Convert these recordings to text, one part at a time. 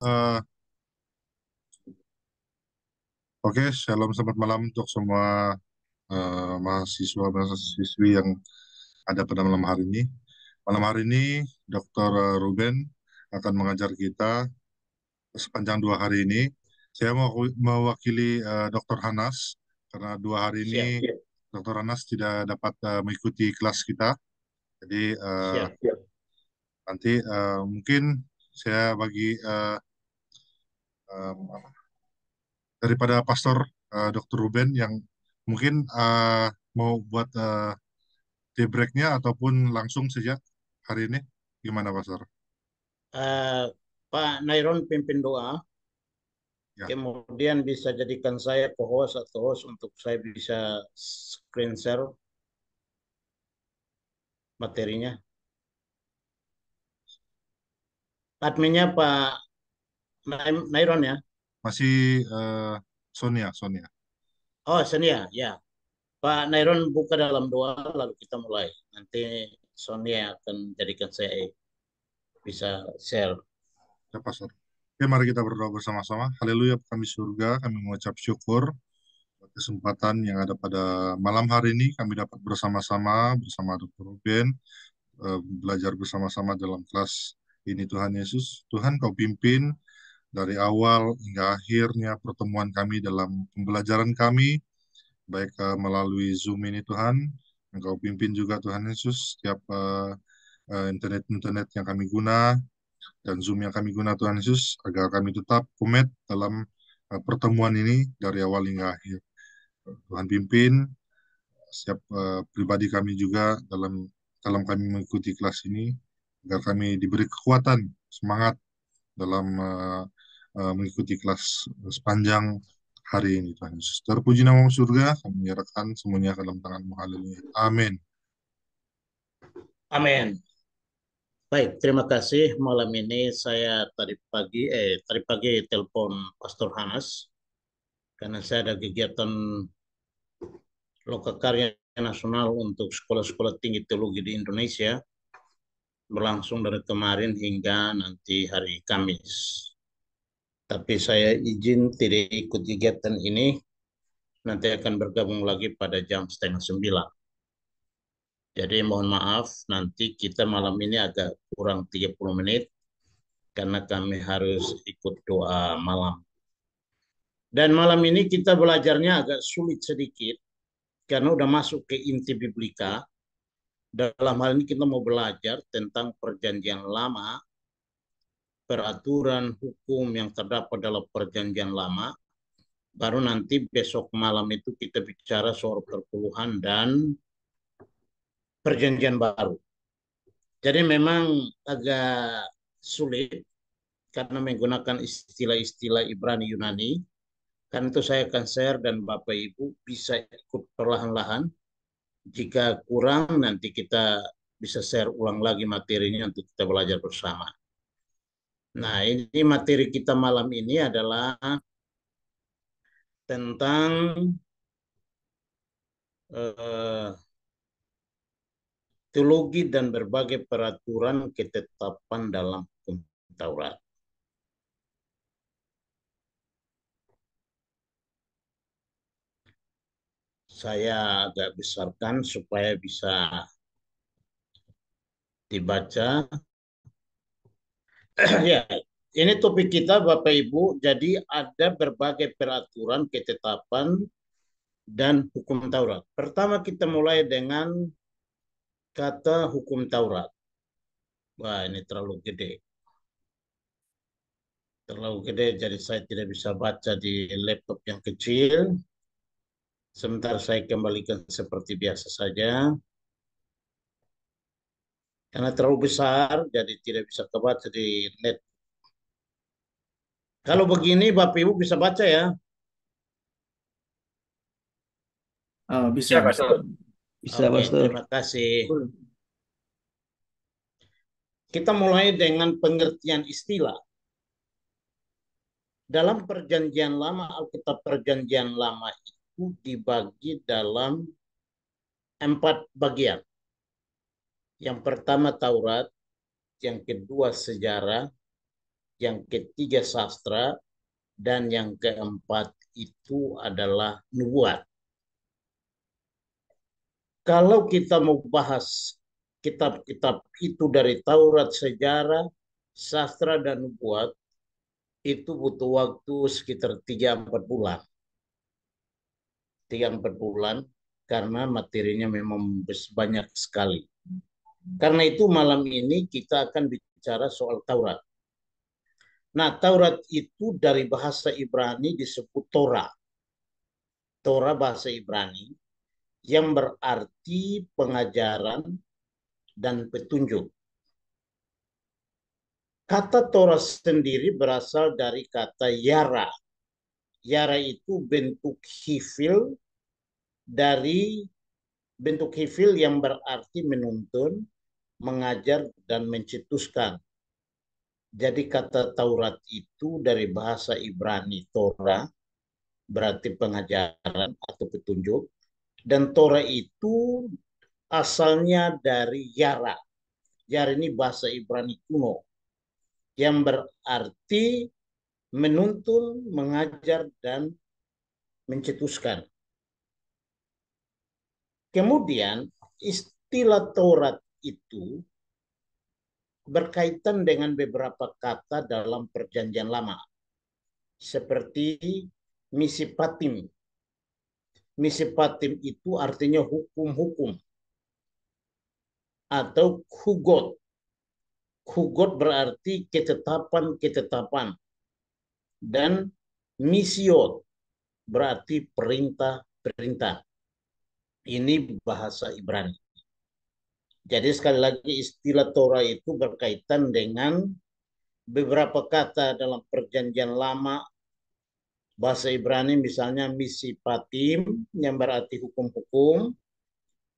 Uh, Oke, okay, shalom selamat malam untuk semua uh, mahasiswa mahasiswi yang ada pada malam hari ini. Malam hari ini Dr. Eh, Ruben akan mengajar kita sepanjang dua hari ini. Saya mau mewakili uh, Dr. Hanas karena dua hari ini siap. Dr. Hanas tidak dapat uh, mengikuti kelas kita. Jadi uh, siap. nanti uh, mungkin saya bagi uh, um, apa, daripada pastor uh, eh, Dr. Ruben yang mungkin uh, mau buat uh, eh, tea nya ataupun langsung sejak ya hari ini gimana pastor? Uh, Pak Nairon pimpin doa. Ya. Kemudian bisa jadikan saya co-host atau host untuk saya bisa screen share materinya. Adminnya Pak Nairon ya? Masih uh, Sonia, Sonia. Oh, Sonia, ya. Pak Nairon buka dalam doa lalu kita mulai. Nanti Sonia akan jadikan saya bisa share. Ya, Pastor. Oke, mari kita berdoa bersama-sama. Haleluya, kami surga, kami mengucap syukur buat kesempatan yang ada pada malam hari ini. Kami dapat bersama-sama, bersama Dr. Ruben, eh, belajar bersama-sama dalam kelas ini Tuhan Yesus. Tuhan, Kau pimpin dari awal hingga akhirnya pertemuan kami dalam pembelajaran kami, baik uh, melalui Zoom ini Tuhan, Engkau pimpin juga Tuhan Yesus setiap eh, eh, internet-internet uh, uh, yang kami guna, dan Zoom yang kami guna Tuhan Yesus, agar kami tetap komit dalam uh, pertemuan ini dari awal hingga akhir. Tuhan pimpin, setiap uh, pribadi kami juga dalam dalam kami mengikuti kelas ini, agar kami diberi kekuatan, semangat dalam uh, Eh, mengikuti kelas eh, sepanjang hari ini Tuhan Yesus. Terpuji nama surga, kami menyerahkan semuanya ke dalam tanganmu. Haleluya. Amin. Amin. Baik, terima kasih. Malam ini saya tadi pagi, eh tadi pagi telepon Pastor Hanas karena saya ada kegiatan lokakarya nasional untuk sekolah-sekolah tinggi teologi di Indonesia berlangsung dari kemarin hingga nanti hari Kamis. Tapi saya izin tidak ikut kegiatan ini. Nanti akan bergabung lagi pada jam setengah sembilan. Jadi mohon maaf, nanti kita malam ini agak kurang 30 menit karena kami harus ikut doa malam. Dan malam ini kita belajarnya agak sulit sedikit karena udah masuk ke inti biblika. Dalam hal ini kita mau belajar tentang perjanjian lama peraturan hukum yang terdapat dalam perjanjian lama. Baru nanti besok malam itu kita bicara soal perpuluhan dan perjanjian baru. Jadi memang agak sulit karena menggunakan istilah-istilah Ibrani Yunani. Karena itu saya akan share dan Bapak Ibu bisa ikut perlahan-lahan. Jika kurang nanti kita bisa share ulang lagi materinya untuk kita belajar bersama. Nah, ini materi kita malam ini adalah tentang uh, teologi dan berbagai peraturan ketetapan dalam hukum Taurat. Saya agak besarkan supaya bisa dibaca ya, ini topik kita Bapak Ibu. Jadi ada berbagai peraturan, ketetapan dan hukum Taurat. Pertama kita mulai dengan kata hukum Taurat. Wah, ini terlalu gede. Terlalu gede jadi saya tidak bisa baca di laptop yang kecil. Sebentar saya kembalikan seperti biasa saja karena terlalu besar jadi tidak bisa kebaca di net. Kalau begini Bapak Ibu bisa baca ya? Oh, bisa, ya, Bisa, okay, Terima kasih. Kita mulai dengan pengertian istilah. Dalam perjanjian lama, Alkitab perjanjian lama itu dibagi dalam empat bagian. Yang pertama Taurat, yang kedua sejarah, yang ketiga sastra, dan yang keempat itu adalah nubuat. Kalau kita mau bahas kitab-kitab itu dari Taurat, sejarah, sastra, dan nubuat, itu butuh waktu sekitar 3-4 bulan. 3-4 bulan karena materinya memang banyak sekali. Karena itu malam ini kita akan bicara soal Taurat. Nah, Taurat itu dari bahasa Ibrani disebut Torah. Torah bahasa Ibrani yang berarti pengajaran dan petunjuk. Kata Torah sendiri berasal dari kata yara. Yara itu bentuk hifil dari bentuk hifil yang berarti menuntun, mengajar, dan mencetuskan. Jadi kata Taurat itu dari bahasa Ibrani Torah berarti pengajaran atau petunjuk dan Torah itu asalnya dari Yara. Yara ini bahasa Ibrani kuno yang berarti menuntun, mengajar, dan mencetuskan. Kemudian istilah Taurat itu berkaitan dengan beberapa kata dalam perjanjian lama. Seperti misi patim. Misi patim itu artinya hukum-hukum. Atau kugot. Kugot berarti ketetapan-ketetapan. Dan misiot berarti perintah-perintah. Ini bahasa Ibrani. Jadi sekali lagi istilah Torah itu berkaitan dengan beberapa kata dalam perjanjian lama bahasa Ibrani misalnya misi patim yang berarti hukum-hukum.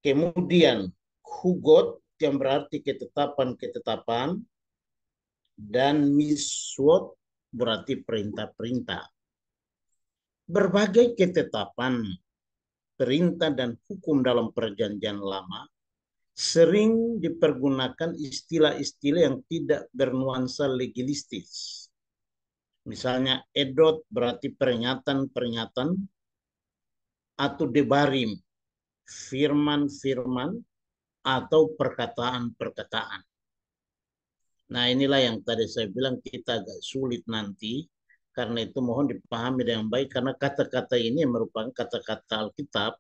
Kemudian hugot yang berarti ketetapan-ketetapan. Dan miswot berarti perintah-perintah. Berbagai ketetapan perintah dan hukum dalam perjanjian lama, sering dipergunakan istilah-istilah yang tidak bernuansa legalistis. Misalnya edot berarti pernyataan-pernyataan atau debarim firman-firman atau perkataan-perkataan. Nah inilah yang tadi saya bilang kita agak sulit nanti karena itu mohon dipahami dengan baik karena kata-kata ini merupakan kata-kata Alkitab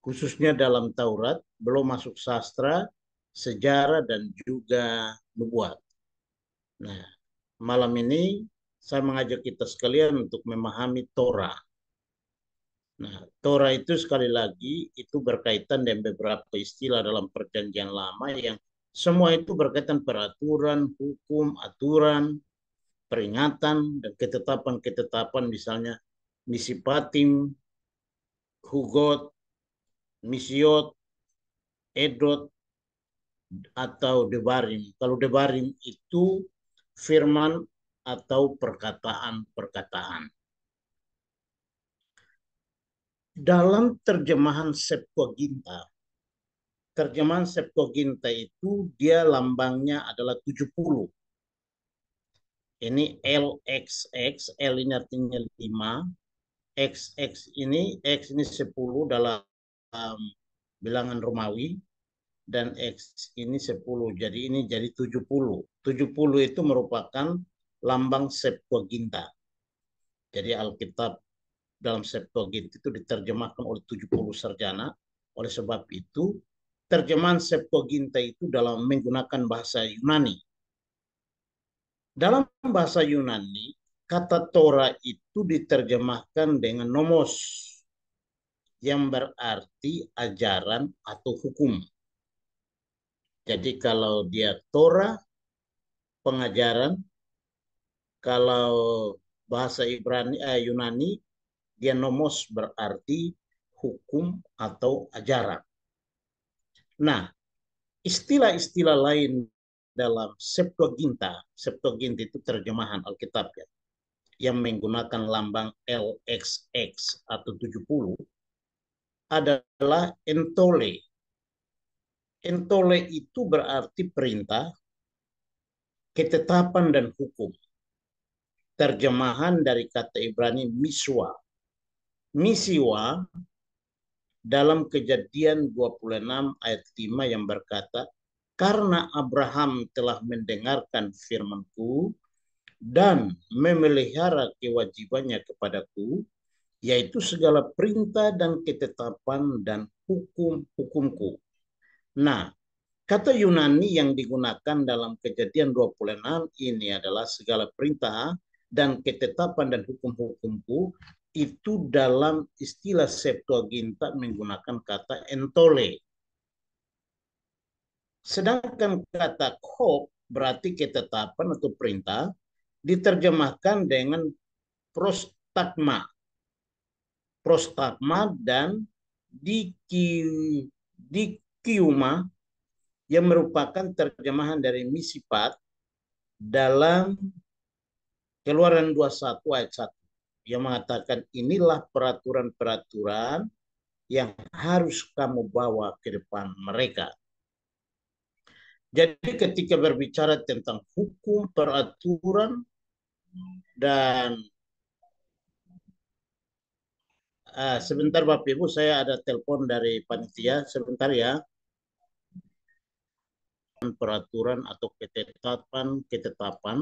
khususnya dalam Taurat belum masuk sastra, sejarah dan juga nubuat. Nah, malam ini saya mengajak kita sekalian untuk memahami Torah. Nah, Torah itu sekali lagi itu berkaitan dengan beberapa istilah dalam perjanjian lama yang semua itu berkaitan peraturan, hukum, aturan, peringatan dan ketetapan-ketetapan misalnya misi patim, hugot, misiot, edot, atau debarim. Kalau debarim itu firman atau perkataan-perkataan. Dalam terjemahan Septuaginta, terjemahan Septuaginta itu dia lambangnya adalah 70 ini LXX, L ini artinya 5, XX ini, X ini 10 dalam um, bilangan Romawi, dan X ini 10. Jadi ini jadi 70. 70 itu merupakan lambang Septuaginta. Jadi Alkitab dalam Septuaginta itu diterjemahkan oleh 70 sarjana. Oleh sebab itu, terjemahan Septuaginta itu dalam menggunakan bahasa Yunani. Dalam bahasa Yunani, kata Torah itu diterjemahkan dengan nomos yang berarti ajaran atau hukum. Jadi kalau dia Torah, pengajaran. Kalau bahasa Ibrani, eh, Yunani, dia nomos berarti hukum atau ajaran. Nah, istilah-istilah lain dalam Septuaginta, Septuaginta itu terjemahan Alkitab ya, yang menggunakan lambang LXX atau 70 adalah entole. Entole itu berarti perintah, ketetapan dan hukum. Terjemahan dari kata Ibrani miswa. Misiwa dalam kejadian 26 ayat 5 yang berkata, karena Abraham telah mendengarkan firmanku dan memelihara kewajibannya kepadaku, yaitu segala perintah dan ketetapan dan hukum-hukumku. Nah, kata Yunani yang digunakan dalam kejadian 26 ini adalah segala perintah dan ketetapan dan hukum-hukumku itu dalam istilah Septuaginta menggunakan kata entole. Sedangkan kata kok berarti ketetapan atau perintah diterjemahkan dengan prostagma. Prostagma dan diki, dikiuma yang merupakan terjemahan dari misipat dalam keluaran 21 ayat 1 yang mengatakan inilah peraturan-peraturan yang harus kamu bawa ke depan mereka. Jadi ketika berbicara tentang hukum, peraturan, dan uh, sebentar Bapak Ibu, saya ada telepon dari panitia, sebentar ya. Peraturan atau ketetapan, ketetapan,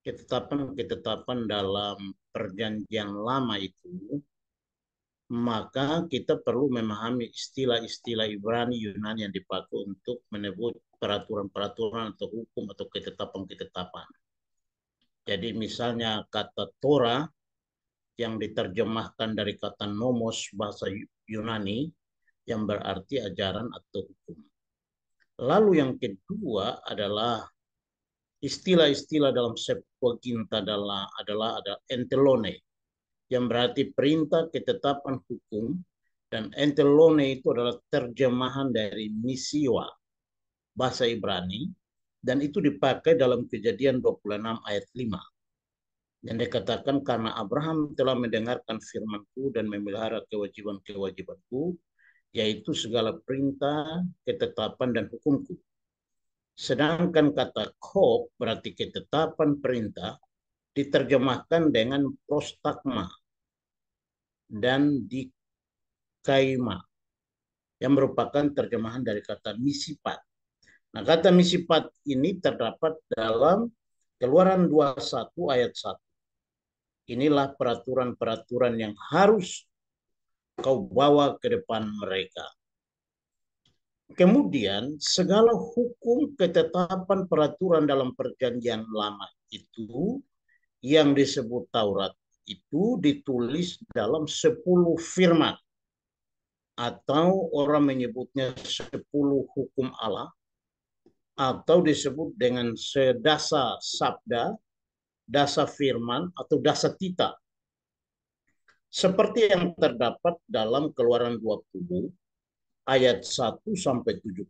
ketetapan, ketetapan dalam perjanjian lama itu maka kita perlu memahami istilah-istilah Ibrani Yunani yang dipakai untuk menyebut peraturan-peraturan atau hukum atau ketetapan-ketetapan. Jadi misalnya kata Torah yang diterjemahkan dari kata nomos bahasa Yunani yang berarti ajaran atau hukum. Lalu yang kedua adalah istilah-istilah dalam kinta adalah adalah ada entelone yang berarti perintah ketetapan hukum dan entelone itu adalah terjemahan dari misiwa bahasa Ibrani dan itu dipakai dalam kejadian 26 ayat 5 yang dikatakan karena Abraham telah mendengarkan firmanku dan memelihara kewajiban-kewajibanku yaitu segala perintah, ketetapan, dan hukumku. Sedangkan kata kok berarti ketetapan perintah diterjemahkan dengan prostagma dan dikaima yang merupakan terjemahan dari kata misipat. Nah, kata misipat ini terdapat dalam Keluaran 21 ayat 1. Inilah peraturan-peraturan yang harus kau bawa ke depan mereka. Kemudian segala hukum ketetapan peraturan dalam perjanjian lama itu yang disebut Taurat itu ditulis dalam 10 firman atau orang menyebutnya 10 hukum Allah atau disebut dengan sedasa sabda, dasa firman atau dasa tita. Seperti yang terdapat dalam Keluaran 20 ayat 1 sampai 17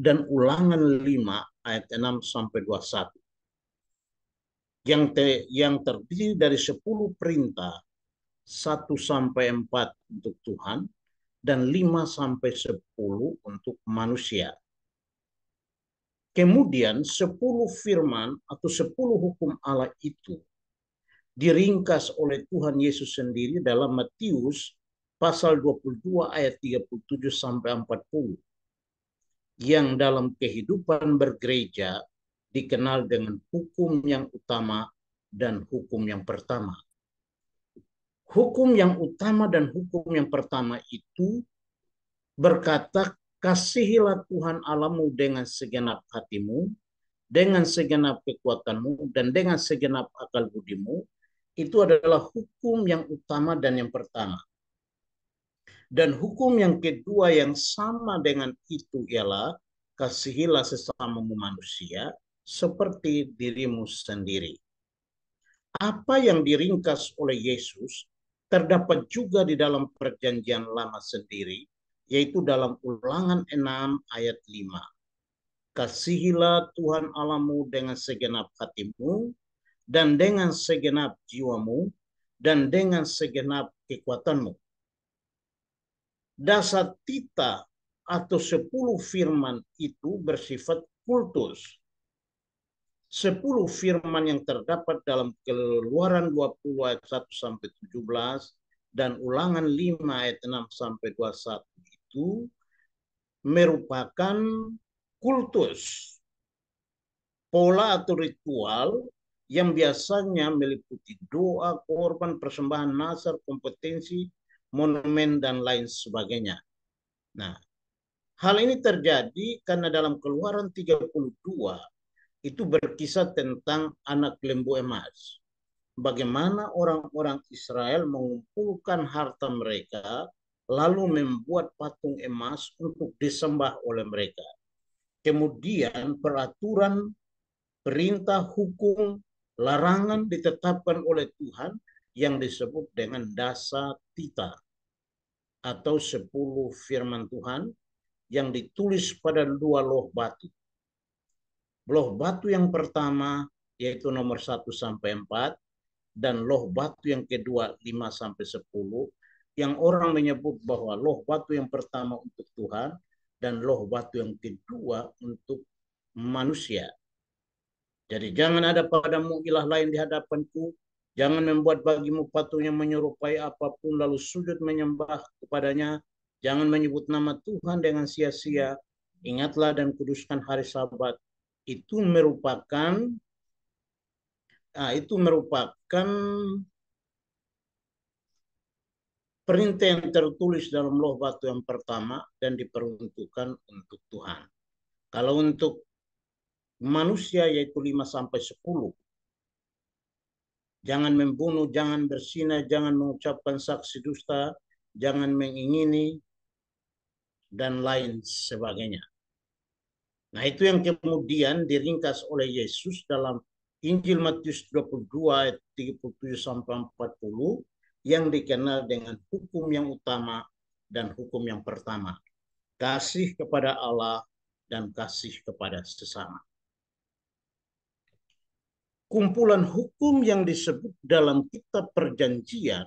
dan Ulangan 5 ayat 6 sampai 21 yang te, yang terdiri dari 10 perintah 1 sampai 4 untuk Tuhan dan 5 sampai 10 untuk manusia. Kemudian 10 firman atau 10 hukum Allah itu diringkas oleh Tuhan Yesus sendiri dalam Matius pasal 22 ayat 37 sampai 40 yang dalam kehidupan bergereja dikenal dengan hukum yang utama dan hukum yang pertama. Hukum yang utama dan hukum yang pertama itu berkata, kasihilah Tuhan Allahmu dengan segenap hatimu, dengan segenap kekuatanmu, dan dengan segenap akal budimu. Itu adalah hukum yang utama dan yang pertama. Dan hukum yang kedua yang sama dengan itu ialah kasihilah sesamamu manusia seperti dirimu sendiri. Apa yang diringkas oleh Yesus terdapat juga di dalam perjanjian lama sendiri, yaitu dalam ulangan 6 ayat 5. Kasihilah Tuhan Alamu dengan segenap hatimu, dan dengan segenap jiwamu, dan dengan segenap kekuatanmu. Dasar tita atau sepuluh firman itu bersifat kultus 10 firman yang terdapat dalam keluaran 20 ayat 1 sampai 17 dan ulangan 5 ayat 6 sampai 21 itu merupakan kultus pola atau ritual yang biasanya meliputi doa, korban, persembahan nasar, kompetensi, monumen, dan lain sebagainya. Nah, hal ini terjadi karena dalam keluaran 32 itu berkisah tentang anak lembu emas. Bagaimana orang-orang Israel mengumpulkan harta mereka lalu membuat patung emas untuk disembah oleh mereka. Kemudian peraturan, perintah, hukum, larangan ditetapkan oleh Tuhan yang disebut dengan dasa tita atau sepuluh firman Tuhan yang ditulis pada dua loh batu Loh batu yang pertama yaitu nomor 1 sampai 4 dan loh batu yang kedua 5 sampai 10 yang orang menyebut bahwa loh batu yang pertama untuk Tuhan dan loh batu yang kedua untuk manusia. Jadi jangan ada padamu ilah lain di hadapanku, jangan membuat bagimu patung yang menyerupai apapun lalu sujud menyembah kepadanya, jangan menyebut nama Tuhan dengan sia-sia, ingatlah dan kuduskan hari sabat, itu merupakan nah, itu merupakan perintah yang tertulis dalam loh batu yang pertama dan diperuntukkan untuk Tuhan. Kalau untuk manusia yaitu 5 sampai 10 jangan membunuh, jangan bersinah, jangan mengucapkan saksi dusta, jangan mengingini, dan lain sebagainya. Nah itu yang kemudian diringkas oleh Yesus dalam Injil Matius 22 ayat 37 sampai 40 yang dikenal dengan hukum yang utama dan hukum yang pertama. Kasih kepada Allah dan kasih kepada sesama. Kumpulan hukum yang disebut dalam kitab perjanjian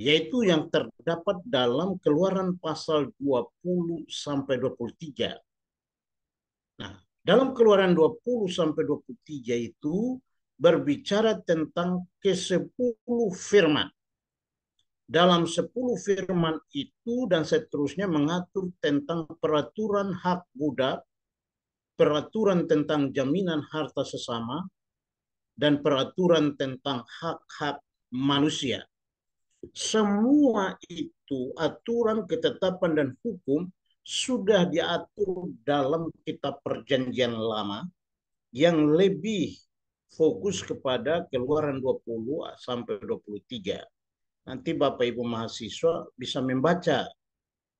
yaitu yang terdapat dalam keluaran pasal 20 sampai 23 dalam keluaran 20 sampai 23 itu berbicara tentang ke-10 firman. Dalam 10 firman itu dan seterusnya mengatur tentang peraturan hak budak, peraturan tentang jaminan harta sesama, dan peraturan tentang hak-hak manusia. Semua itu aturan, ketetapan, dan hukum sudah diatur dalam kitab perjanjian lama yang lebih fokus kepada keluaran 20 sampai 23. Nanti Bapak Ibu mahasiswa bisa membaca.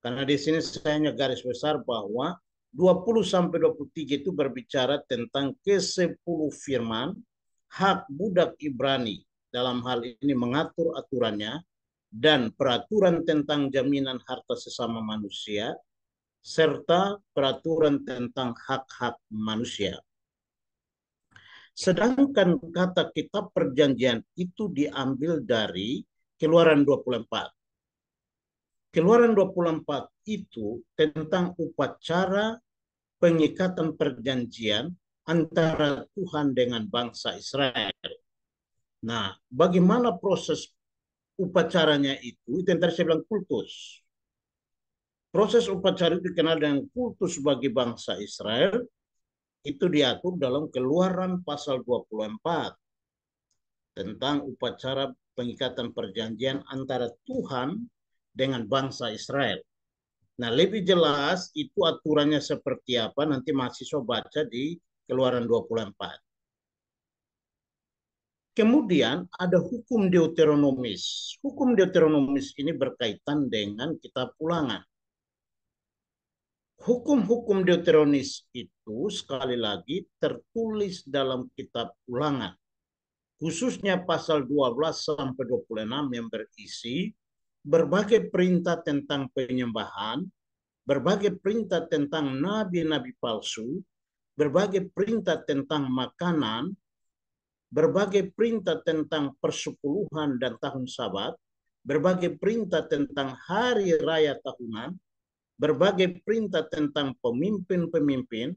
Karena di sini saya hanya garis besar bahwa 20 sampai 23 itu berbicara tentang ke-10 firman hak budak Ibrani dalam hal ini mengatur aturannya dan peraturan tentang jaminan harta sesama manusia serta peraturan tentang hak-hak manusia. Sedangkan kata kitab perjanjian itu diambil dari Keluaran 24. Keluaran 24 itu tentang upacara pengikatan perjanjian antara Tuhan dengan bangsa Israel. Nah, bagaimana proses upacaranya itu? Itu yang tadi saya bilang kultus Proses upacara itu dikenal dengan kultus bagi bangsa Israel itu diatur dalam keluaran pasal 24 tentang upacara pengikatan perjanjian antara Tuhan dengan bangsa Israel. Nah, lebih jelas itu aturannya seperti apa nanti mahasiswa baca di Keluaran 24. Kemudian ada hukum Deuteronomis. Hukum Deuteronomis ini berkaitan dengan kitab ulangan hukum-hukum deuteronis itu sekali lagi tertulis dalam kitab ulangan. Khususnya pasal 12 sampai 26 yang berisi berbagai perintah tentang penyembahan, berbagai perintah tentang nabi-nabi palsu, berbagai perintah tentang makanan, berbagai perintah tentang persepuluhan dan tahun sabat, berbagai perintah tentang hari raya tahunan, berbagai perintah tentang pemimpin-pemimpin,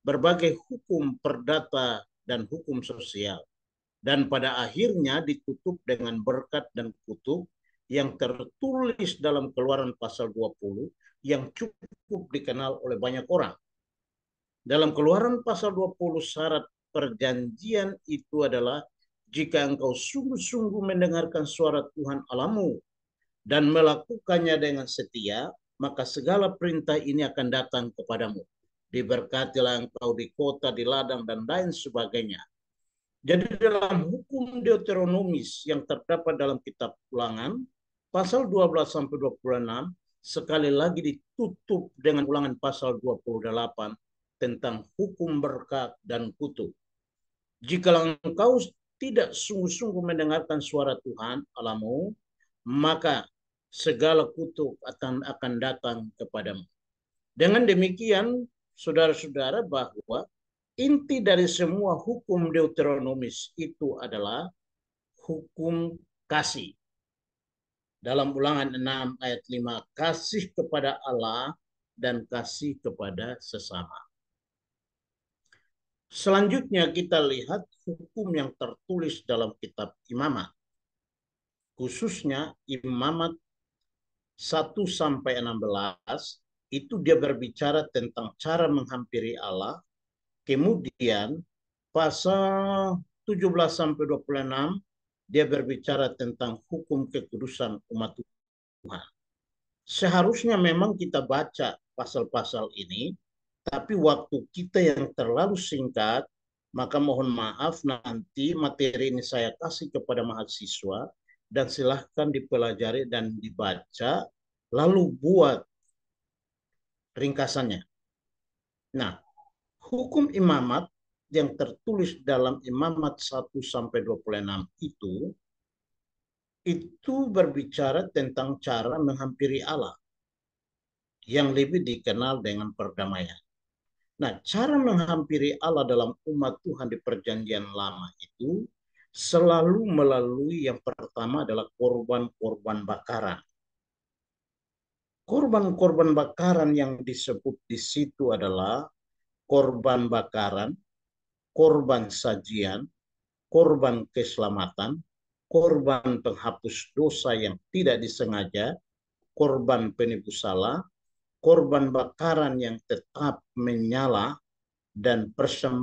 berbagai hukum perdata dan hukum sosial. Dan pada akhirnya ditutup dengan berkat dan kutub yang tertulis dalam keluaran pasal 20 yang cukup dikenal oleh banyak orang. Dalam keluaran pasal 20 syarat perjanjian itu adalah jika engkau sungguh-sungguh mendengarkan suara Tuhan alamu dan melakukannya dengan setia, maka segala perintah ini akan datang kepadamu. Diberkatilah engkau di kota, di ladang, dan lain sebagainya. Jadi dalam hukum Deuteronomis yang terdapat dalam kitab ulangan, pasal 12 26, sekali lagi ditutup dengan ulangan pasal 28 tentang hukum berkat dan kutub. Jika engkau tidak sungguh-sungguh mendengarkan suara Tuhan alamu, maka segala kutuk akan akan datang kepadamu. Dengan demikian, saudara-saudara, bahwa inti dari semua hukum Deuteronomis itu adalah hukum kasih. Dalam ulangan 6 ayat 5, kasih kepada Allah dan kasih kepada sesama. Selanjutnya kita lihat hukum yang tertulis dalam kitab imamat. Khususnya imamat 1 sampai 16 itu dia berbicara tentang cara menghampiri Allah. Kemudian pasal 17 sampai 26 dia berbicara tentang hukum kekudusan umat Tuhan. Seharusnya memang kita baca pasal-pasal ini, tapi waktu kita yang terlalu singkat, maka mohon maaf nanti materi ini saya kasih kepada mahasiswa dan silahkan dipelajari dan dibaca, lalu buat ringkasannya. Nah, hukum imamat yang tertulis dalam imamat 1 sampai 26 itu itu berbicara tentang cara menghampiri Allah yang lebih dikenal dengan perdamaian. Nah, cara menghampiri Allah dalam umat Tuhan di perjanjian lama itu selalu melalui yang pertama adalah korban-korban bakaran. Korban-korban bakaran yang disebut di situ adalah korban bakaran, korban sajian, korban keselamatan, korban penghapus dosa yang tidak disengaja, korban penipu salah, korban bakaran yang tetap menyala, dan persembahan.